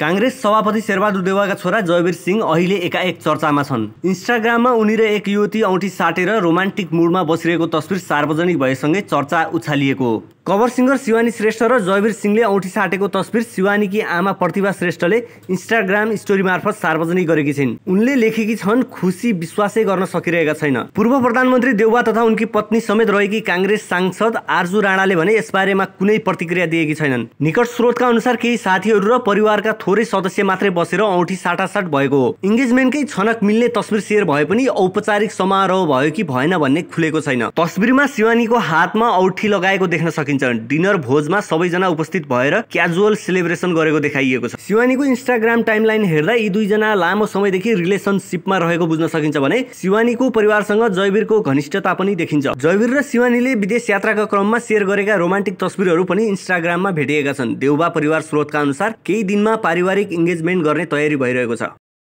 काङ्ग्रेस सभापति शेरबहादुर देवाका छोरा जयवीर सिंह अहिले एकाएक चर्चामा छन् इन्स्टाग्राममा उनी र एक युवती औँठी साटेर रोमान्टिक मुडमा बसिरहेको तस्विर सार्वजनिक भएसँगै चर्चा उछालिएको कभर सिङ्गर शिवानी श्रेष्ठ र जयवीर सिंहले औँठी साटेको तस्विर शिवानीकी आमा प्रतिभा श्रेष्ठले इन्स्टाग्राम स्टोरी मार्फत सार्वजनिक गरेकी छिन् उनले लेखेकी छन् खुसी विश्वासै गर्न सकिरहेका छैन पूर्व प्रधानमन्त्री देउवा तथा उनकी पत्नी समेत रहेकी काङ्ग्रेस सांसद आर्जु राणाले भने यसबारेमा कुनै प्रतिक्रिया दिएकी छैनन् निकट स्रोतका अनुसार केही साथीहरू र परिवारका थोरै सदस्य मात्रै बसेर औँठी साटासाट भएको हो इङ्गेजमेन्टकै छनक मिल्ने तस्बिर सेयर भए पनि औपचारिक समारोह भयो कि भएन भन्ने खुलेको छैन तस्बिरमा शिवानीको हातमा औठी लगाएको देख्न सकिन्छ देखिन्छन् डिनर भोजमा सबैजना उपस्थित भएर क्याजुअल सेलिब्रेसन गरेको देखाइएको छ शिवानीको इन्स्टाग्राम टाइमलाइन हेर्दा यी दुईजना लामो समयदेखि रिलेसनसिपमा रहेको बुझ्न सकिन्छ भने शिवानीको परिवारसँग जयवीरको घनिष्ठता पनि देखिन्छ जयवीर र शिवानीले विदेश यात्राका क्रममा सेयर गरेका रोमान्टिक तस्विरहरू पनि इन्स्टाग्राममा भेटिएका छन् देउबा परिवार स्रोतका अनुसार केही दिनमा पारिवारिक इङ्गेजमेन्ट गर्ने तयारी भइरहेको छ